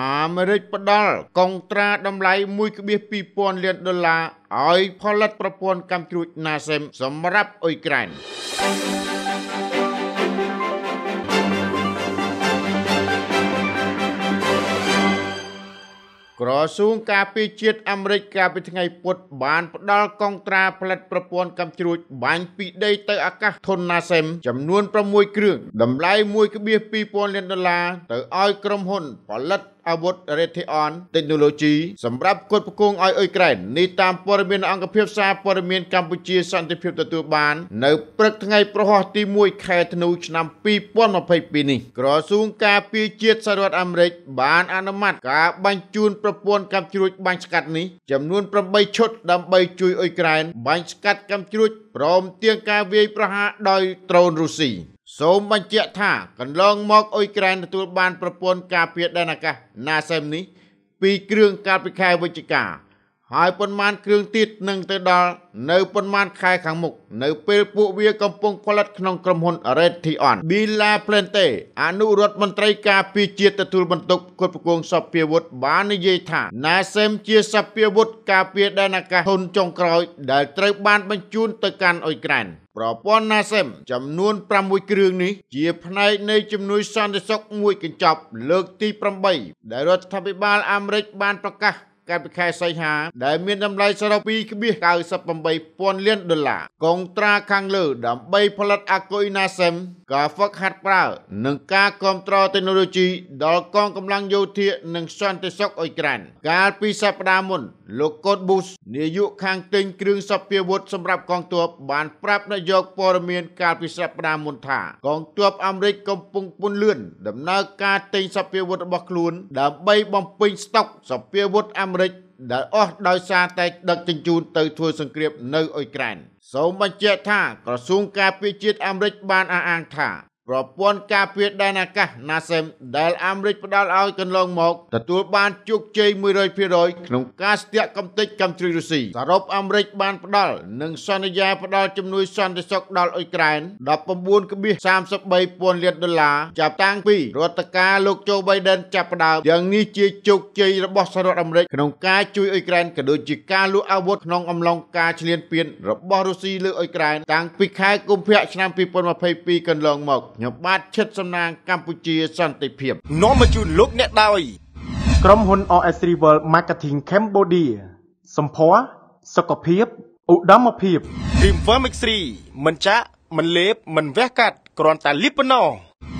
អាមេរិកផ្ដល់កុងត្រាតម្លៃ1.2000លានដុល្លារឲ្យផលិតប្រព័ន្ធកាំជ្រួច NASAM សម្រាប់អ៊ុយក្រែនក្រសួងការពារជាតិអាមេរិកកាលពីថ្ងៃពុធបានផ្ដល់កងត្រាផលិតប្រព័ន្ធកាំជ្រួចបាញ់ពីដីទៅអាកាសធន NASAM ចំនួន6គ្រឿងតម្លៃ1.2000លានដុល្លារទៅឲ្យក្រុមហ៊ុនផលិតអាវុធ Raytheon Technology សម្រាប់គ្រប់ផ្គងឲ្យអ៊ុយក្រែននេះតាមព័ត៌មានអង្គភាពសារព័ត៌មានកម្ពុជាសន្តិភាពទទួលបាន នៅព្រឹកថ្ងៃប្រហ័សទី1ខែធ្នូឆ្នាំ2022នេះ ក្រសួងការពារជាតិសហរដ្ឋអាមេរិកបានអនុម័តការបញ្ជូនប្រព័ន្ធកាំជ្រួចបាញ់ស្កាត់នេះចំនួន8ឈុត ដើម្បីជួយអ៊ុយក្រែនបាញ់ស្កាត់កាំជ្រួចព្រមទាំងការវាយប្រហារដោយដ្រូនរុស្ស៊ីសូមបញ្ជាក់ថាកន្លងមកអ៊ុយក្រែនទទួលបានប្រព័ន្ធការពារដែនអាកាស NASAMS នេះពីគ្រឿងកាត់ពីខែវិច្ឆិកាហើយប៉ុន្មានគ្រឿងទៀតនឹងទៅដល់នៅប៉ុន្មានខែខាងមុខនៅ ពេលពួកវាកំពុងផលិតក្នុងក្រុមហ៊ុន Raytheon Billa Plante អនុរដ្ឋមន្ត្រីការពារជាតិទទួលបន្ទុកគ្រប់គ្រងសព្វាវុធបាននិយាយថា NASAM ជាសព្វាវុធការពារដែនអាកាសធុនចុងក្រោយ ដែលត្រូវបាន បញ្ជូនទៅកាន់អ៊ុយក្រែន ប្រព័ន្ធ NASAM ចំនួន6គ្រឿងនេះជាផ្នែកនៃជំនួយ សន្តិសុខមួយកញ្ចប់លើកទី8ដែលរដ្ឋាភិបាលអាមេរិកបានប្រកាសកាលពីខែសីហា ដែលមានតម្លៃសរុប2.98,000លានដុល្លារកងត្រាខាងលើដើម្បី ផលិតអាគុយណាសិមការហ្វឹកហាត់ប្រើនិងការគ្រប់គ្រងទេគណូឡូជីដល់កងកម្លាំងយោធានិងសន្តិសុខអ៊ុយក្រែនកាលពីសប្តាហ៍មុនលោកកូតប៊ូសនាយកខាងទិញគ្រឿងសព្វាវុធសម្រាប់កងទ័ពបានប្រាប់នាយកព័ត៌មានកាលពីសប្តាហ៍មុនថា កងទ័ពអាមេរិកកំពុងពន្លឿនដំណើរការទិញសព្វាវុធរបស់ខ្លួន ដើម្បីបំពេញស្តុក សព្វាវុធអាមេរិកដែលអស់ដោយសារតែដឹកជញ្ជូនទៅធ្វើសង្គ្រាមនៅអ៊ុយក្រែន សូមបញ្ជាក់ថាក្រសួងការពារជាតិអាមេរិកបានអះអាងថាប្រព័ន្ធការពារដែនអាកាស NASAM ដែលអាមេរិកផ្ដល់ឲ្យកន្លងមកទទួលបានជោគជ័យ100%ក្នុងការស្ទាក់កំទេចកំទ្រីរុស្ស៊ីសរុបអាមេរិកបានផ្ដល់និងសន្យាផ្ដល់ជំនួយសន្តិសុខដល់អ៊ុយក្រែន19.33ពាន់លានដុល្លារចាប់តាំងពីរដ្ឋការលោកโจ Biden ចាប់ផ្ដើមយ៉ាងនេះជាជោគជ័យរបស់សហរដ្ឋអាមេរិកក្នុងការជួយអ៊ុយក្រែនក៏ដូចជាការលួចអាវុធក្នុងអំឡុងការឈ្លានពានរបស់រុស្ស៊ីលើអ៊ុយក្រែនតាំងពីខែកុម្ភៈឆ្នាំ2022កន្លងមកខ្ញុំបាទឈិតសំណាងកម្ពុជា សន្តិភាពនាំមកជូនលោកអ្នកដោយក្រុមហ៊ុន OS Rival Marketing Cambodia សម្ភារសុខភាពឧត្តមភាព Dreamwear Mix3 មិនចាក់មិនលេបមិនវះកាត់គ្រាន់តែលាបប៉ុណ្ណោះ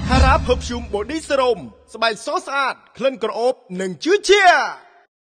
Hara Perfume Body Serum ស្បែកសស្អាតក្លិនក្រអូបនិងជឿជា